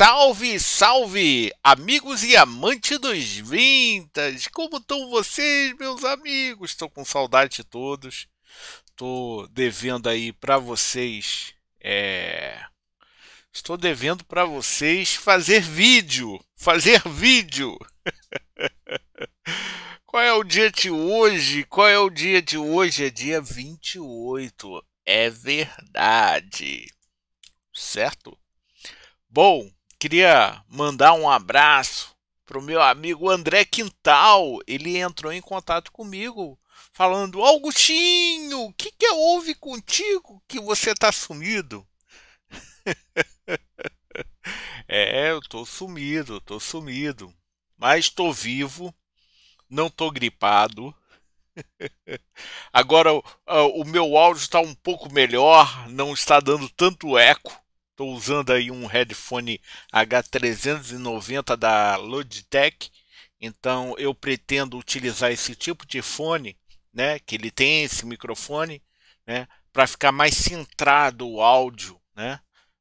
Salve, salve, amigos e amantes dos vintas! Como estão vocês, meus amigos? Estou com saudade de todos. Estou devendo aí para vocês. É... Estou devendo para vocês fazer vídeo. Fazer vídeo! Qual é o dia de hoje? Qual é o dia de hoje? É dia 28. É verdade. Certo? Bom, Queria mandar um abraço pro meu amigo André Quintal. Ele entrou em contato comigo falando: Augustinho, o que, que houve contigo que você tá sumido? é, eu tô sumido, tô sumido. Mas tô vivo, não tô gripado. Agora o, o meu áudio está um pouco melhor, não está dando tanto eco. Estou usando aí um headphone H390 da Logitech, então eu pretendo utilizar esse tipo de fone, né, que ele tem esse microfone, né, para ficar mais centrado o áudio, né,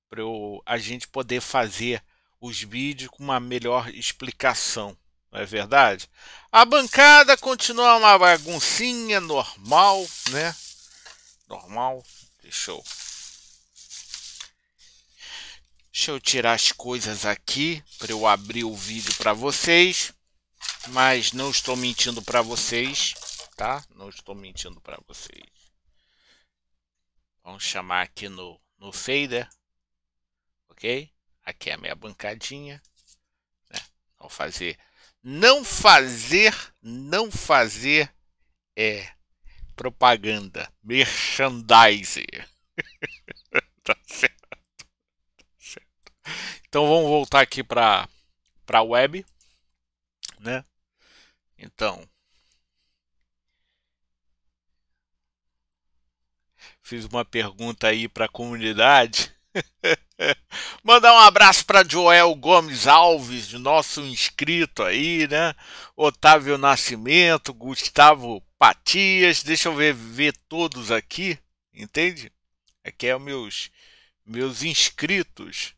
para a gente poder fazer os vídeos com uma melhor explicação, não é verdade? A bancada continua uma baguncinha normal, né? Normal. deixou. eu Deixa eu tirar as coisas aqui para eu abrir o vídeo para vocês. Mas não estou mentindo para vocês, tá? Não estou mentindo para vocês. Vamos chamar aqui no, no fader, ok? Aqui é a minha bancadinha. Né? fazer, não fazer, não fazer é propaganda, merchandise. tá certo? Então vamos voltar aqui para a web, né? Então, fiz uma pergunta aí para a comunidade. Mandar um abraço para Joel Gomes Alves, nosso inscrito aí, né? Otávio Nascimento, Gustavo Patias, deixa eu ver, ver todos aqui, entende? Aqui é meus meus inscritos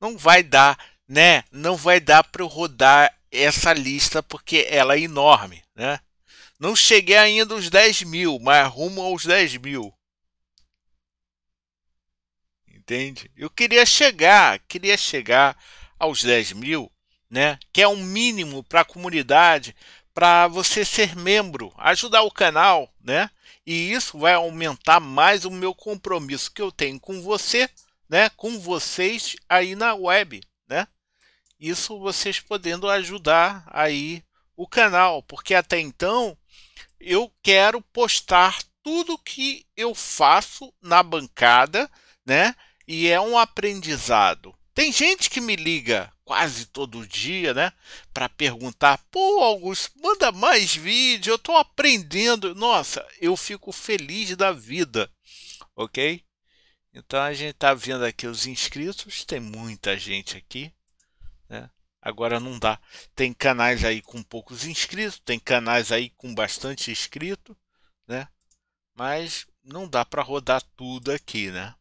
não vai dar, né? Não vai dar para eu rodar essa lista porque ela é enorme, né? Não cheguei ainda aos 10 mil, mas rumo aos 10 mil. Entende? Eu queria chegar, queria chegar aos 10 mil, né? Que é o um mínimo para a comunidade, para você ser membro, ajudar o canal, né? E isso vai aumentar mais o meu compromisso que eu tenho com você né, com vocês aí na web, né? Isso vocês podendo ajudar aí o canal, porque até então eu quero postar tudo que eu faço na bancada, né? E é um aprendizado. Tem gente que me liga quase todo dia, né, para perguntar: "Pô, Augusto, manda mais vídeo, eu estou aprendendo". Nossa, eu fico feliz da vida. OK? Então a gente está vendo aqui os inscritos, tem muita gente aqui. Né? Agora não dá. Tem canais aí com poucos inscritos, tem canais aí com bastante inscrito, né? Mas não dá para rodar tudo aqui, né?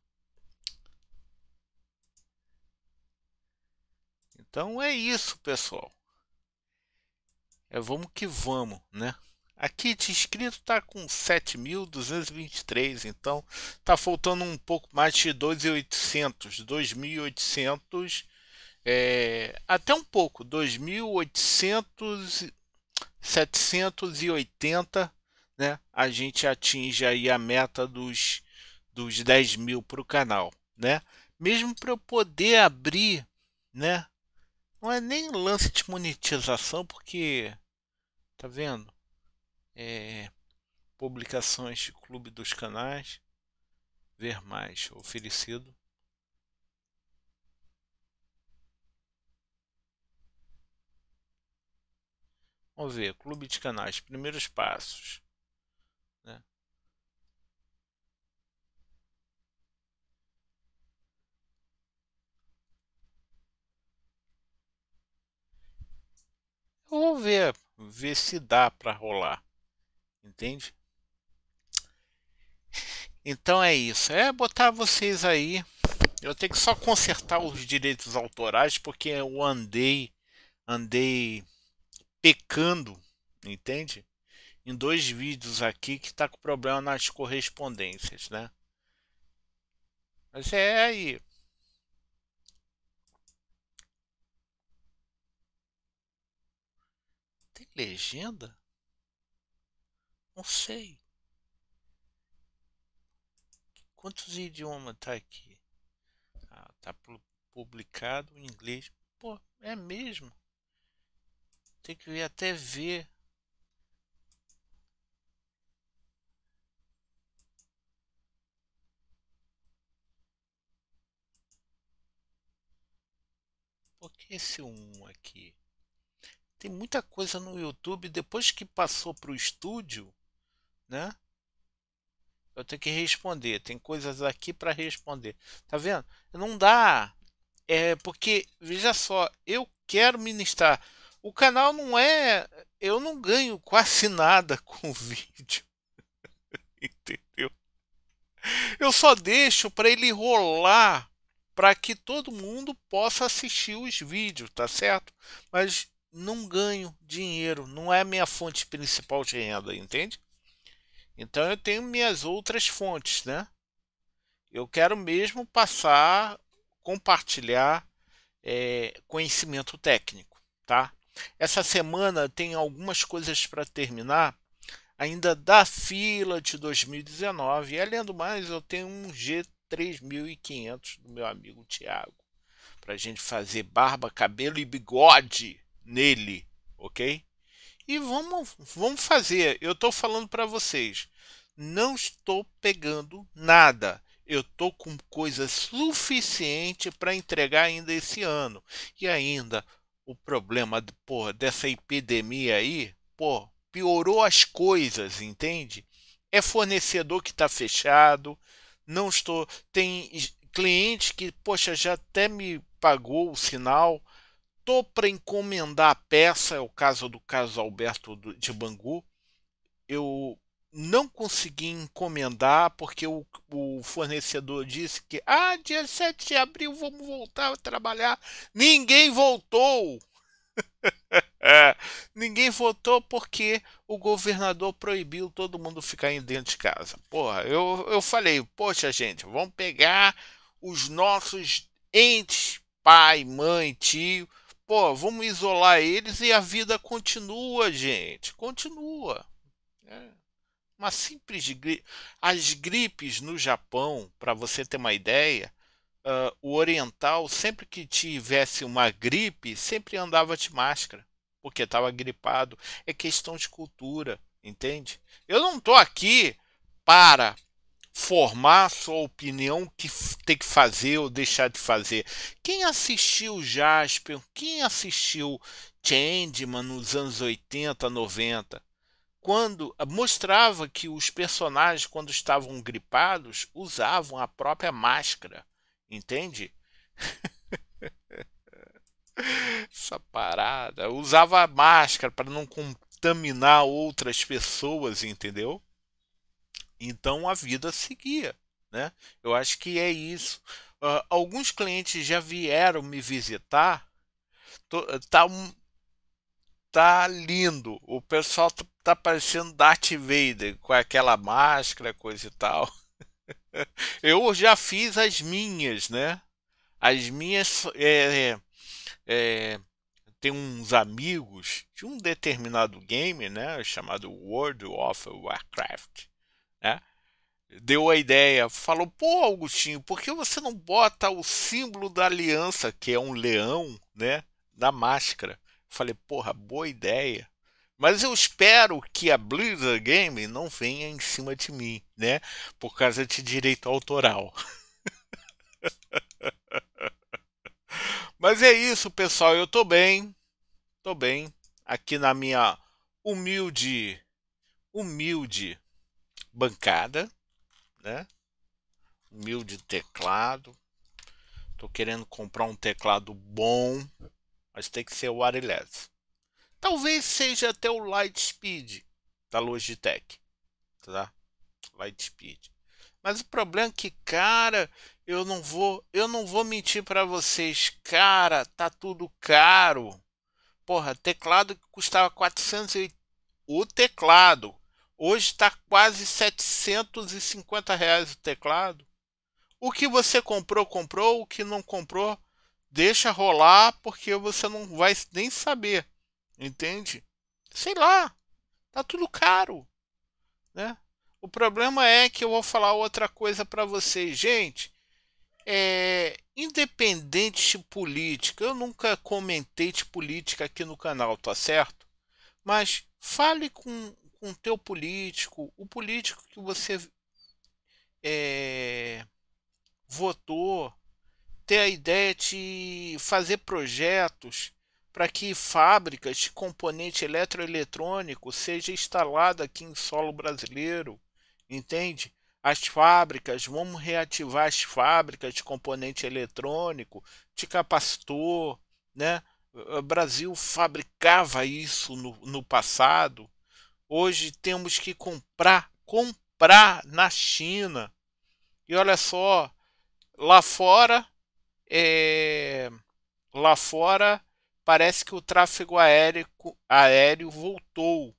Então é isso, pessoal. É vamos que vamos, né? Aqui de inscrito está com 7.223, então está faltando um pouco mais de 2.800, 2.800, é, até um pouco, 2.780, né? A gente atinge aí a meta dos, dos 10 mil para o canal, né? Mesmo para eu poder abrir, né? Não é nem lance de monetização, porque, tá vendo? é, publicações Clube dos Canais, ver mais oferecido. Vamos ver, clube de canais, primeiros passos. Né? Vamos ver, ver se dá para rolar. Entende? Então é isso. É botar vocês aí. Eu tenho que só consertar os direitos autorais porque eu andei andei pecando, entende? Em dois vídeos aqui que tá com problema nas correspondências, né? Mas é aí. Tem legenda? Não sei. Quantos idiomas tá aqui? Ah, tá publicado em inglês. Pô, é mesmo? Tem que ir até ver. Por que esse um aqui? Tem muita coisa no YouTube. Depois que passou para o estúdio, né? Eu tenho que responder, tem coisas aqui para responder. Tá vendo? Não dá. É porque veja só, eu quero ministrar. O canal não é, eu não ganho quase nada com o vídeo. Entendeu? Eu só deixo para ele rolar para que todo mundo possa assistir os vídeos, tá certo? Mas não ganho dinheiro, não é minha fonte principal de renda, entende? Então eu tenho minhas outras fontes, né? Eu quero mesmo passar, compartilhar é, conhecimento técnico, tá? Essa semana tem algumas coisas para terminar, ainda da fila de 2019. E além do mais, eu tenho um G3500 do meu amigo Tiago, para a gente fazer barba, cabelo e bigode nele, ok? E vamos, vamos fazer. Eu estou falando para vocês, não estou pegando nada. Eu estou com coisa suficiente para entregar ainda esse ano. E ainda o problema porra, dessa epidemia aí, pô, piorou as coisas, entende? É fornecedor que está fechado. Não estou. Tem cliente que, poxa, já até me pagou o sinal Tô para encomendar a peça, é o caso do caso Alberto de Bangu. Eu não consegui encomendar porque o, o, fornecedor disse que ah, dia 7 de abril vamos voltar a trabalhar. Ninguém voltou. É, ninguém votou porque o governador proibiu todo mundo ficar dentro de casa. Porra, eu, eu falei, poxa gente, vamos pegar os nossos entes, pai, mãe, tio, pô, vamos isolar eles e a vida continua, gente, continua. É. Uma simples gripe. As gripes no Japão, para você ter uma ideia, uh, o oriental, sempre que tivesse uma gripe, sempre andava de máscara, porque estava gripado. É questão de cultura, entende? Eu não tô aqui para formar sua opinião que tem que fazer ou deixar de fazer. Quem assistiu Jasper, quem assistiu Changeman nos anos 80, 90, quando mostrava que os personagens quando estavam gripados usavam a própria máscara, entende? Essa parada, usava a máscara para não contaminar outras pessoas, entendeu? Então a vida seguia. Né? Eu acho que é isso. Uh, alguns clientes já vieram me visitar. Tô, tá, tá lindo. O pessoal tá, tá parecendo Darth Vader com aquela máscara, coisa e tal. Eu já fiz as minhas, né? As minhas. É, é, é, tem uns amigos de um determinado game, né? Chamado World of Warcraft deu a ideia, falou: pô, Augustinho, por que você não bota o símbolo da aliança, que é um leão, né, na máscara? falei: porra, boa ideia. Mas eu espero que a Blizzard Game não venha em cima de mim, né, por causa de direito autoral. Mas é isso, pessoal. Eu tô bem. Tô bem aqui na minha humilde humilde bancada, né? Humilde teclado. Tô querendo comprar um teclado bom, mas tem que ser o wireless. Talvez seja até o Lightspeed da Logitech, tá? Lightspeed. Mas o problema é que, cara, eu não vou, eu não vou mentir para vocês, cara, tá tudo caro. Porra, teclado que custava 480, o teclado Hoje está quase 750 reais o teclado. O que você comprou, comprou. O que não comprou, deixa rolar, porque você não vai nem saber. Entende? Sei lá. Tá tudo caro. Né? O problema é que eu vou falar outra coisa para vocês. Gente, é, independente de política, eu nunca comentei de política aqui no canal, tá certo? Mas fale com com o teu político, o político que você é, votou, ter a ideia de fazer projetos para que fábricas de componente eletroeletrônico seja instalada aqui em solo brasileiro, entende? As fábricas, vamos reativar as fábricas de componente eletrônico, de capacitor, né? O Brasil fabricava isso no, no passado, Hoje temos que comprar, comprar na China. E olha só, lá fora, é, lá fora parece que o tráfego aéreo, aéreo voltou,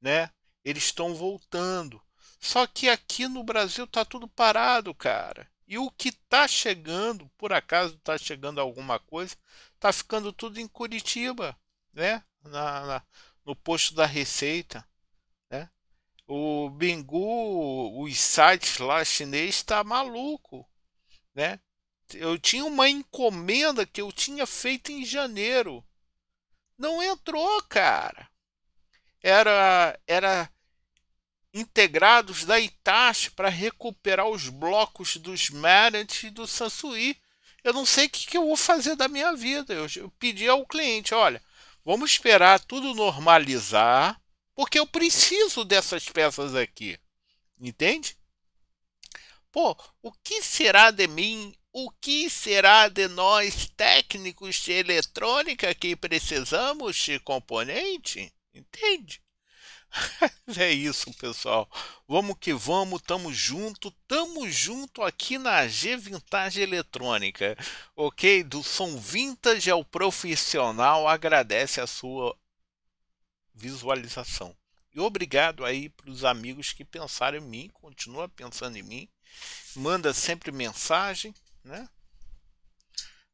né? Eles estão voltando. Só que aqui no Brasil tá tudo parado, cara. E o que tá chegando, por acaso tá chegando alguma coisa, tá ficando tudo em Curitiba, né? Na, na no posto da Receita. O Bingu, os sites lá chinês está maluco, né? Eu tinha uma encomenda que eu tinha feito em janeiro. Não entrou, cara. Era era integrados da Itachi para recuperar os blocos dos Merit e do Sansui. Eu não sei o que, que, eu vou fazer da minha vida. Eu, eu pedi ao cliente, olha, vamos esperar tudo normalizar porque eu preciso dessas peças aqui. Entende? Pô, o que será de mim? O que será de nós técnicos de eletrônica que precisamos de componente? Entende? é isso, pessoal. Vamos que vamos, tamo junto, tamo junto aqui na g Vintage Eletrônica, ok? Do som vintage ao profissional, agradece a sua visualização. E obrigado aí para os amigos que pensaram em mim, continua pensando em mim, manda sempre mensagem, né?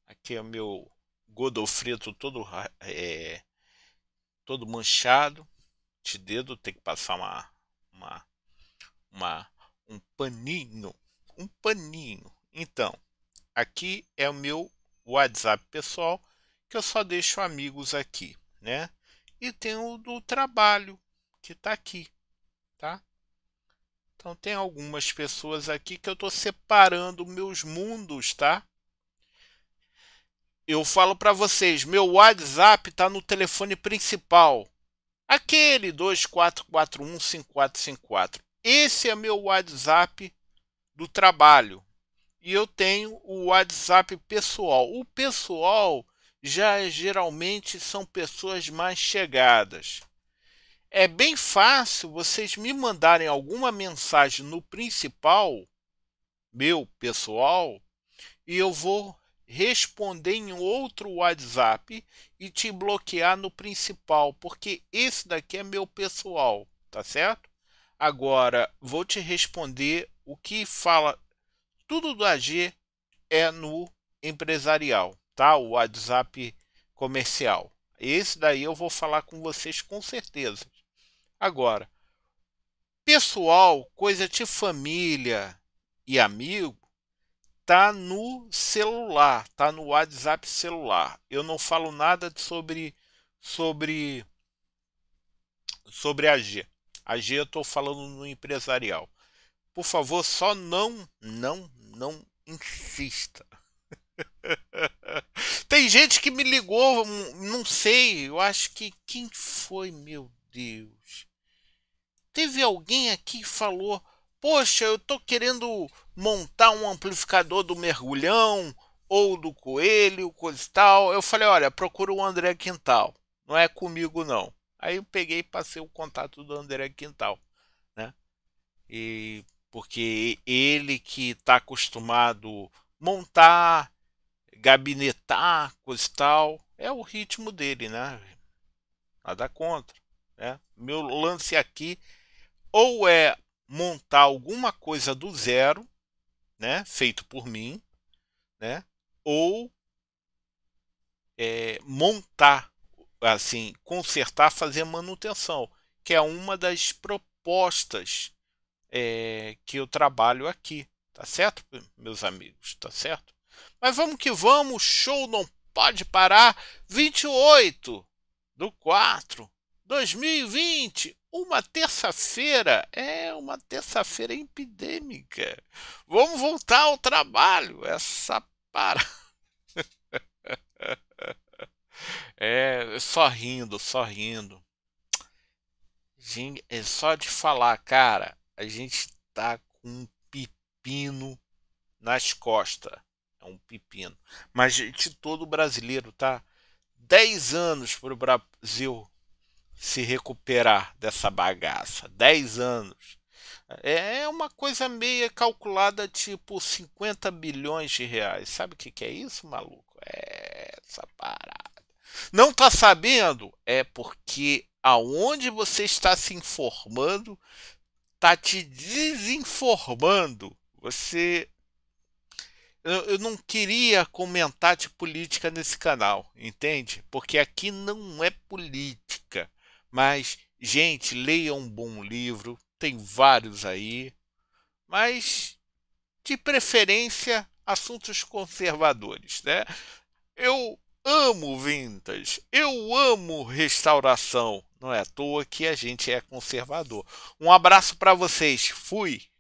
Aqui é o meu Godofredo todo é, todo manchado de dedo, tem que passar uma, uma, uma um paninho, um paninho. Então, aqui é o meu WhatsApp pessoal que eu só deixo amigos aqui, né? e tem o do trabalho, que está aqui, tá? Então tem algumas pessoas aqui que eu estou separando meus mundos, tá? Eu falo para vocês, meu WhatsApp está no telefone principal. Aquele 24415454. Esse é meu WhatsApp do trabalho. E eu tenho o WhatsApp pessoal. O pessoal já geralmente são pessoas mais chegadas. É bem fácil vocês me mandarem alguma mensagem no principal, meu pessoal, e eu vou responder em outro WhatsApp e te bloquear no principal, porque esse daqui é meu pessoal, tá certo? Agora vou te responder o que fala tudo do AG é no empresarial tá? O WhatsApp comercial. Esse daí eu vou falar com vocês com certeza. Agora, pessoal, coisa de família e amigo, tá no celular, tá no WhatsApp celular. Eu não falo nada sobre sobre sobre a G. A G eu estou falando no empresarial. Por favor, só não, não, não insista. Tem gente que me ligou, hum, não sei, eu acho que quem foi, meu Deus? Teve alguém aqui que falou: Poxa, eu tô querendo montar um amplificador do mergulhão ou do coelho, coisa e tal. Eu falei: Olha, procura o André Quintal, não é comigo não. Aí eu peguei e passei o contato do André Quintal, né? E porque ele que está acostumado montar gabinetar, coisa e tal. É o ritmo dele, né? Nada contra. Né? Meu lance aqui ou é montar alguma coisa do zero, né? Feito por mim, né? Ou é, montar, assim, consertar, fazer manutenção, que é uma das propostas é, que eu trabalho aqui, tá certo, meus amigos, tá certo? Mas vamos que vamos, o show não pode parar. 28 do 4, 2020, uma terça-feira. É uma terça-feira epidêmica. Vamos voltar ao trabalho. Essa parada. É, só rindo, só rindo. é só de falar, cara, a gente tá com um pepino nas costas. É um pepino. Mas de todo brasileiro, tá? 10 anos para o Brasil se recuperar dessa bagaça. 10 anos. É, é uma coisa meia calculada, tipo 50 bilhões de reais. Sabe o que, que é isso, maluco? É essa parada. Não tá sabendo? É porque aonde você está se informando tá te desinformando. Você eu, eu não queria comentar de política nesse canal, entende? Porque aqui não é política. Mas, gente, leia um bom livro, tem vários aí. Mas, de preferência, assuntos conservadores, né? Eu amo vintas, eu amo restauração. Não é à toa que a gente é conservador. Um abraço para vocês. Fui.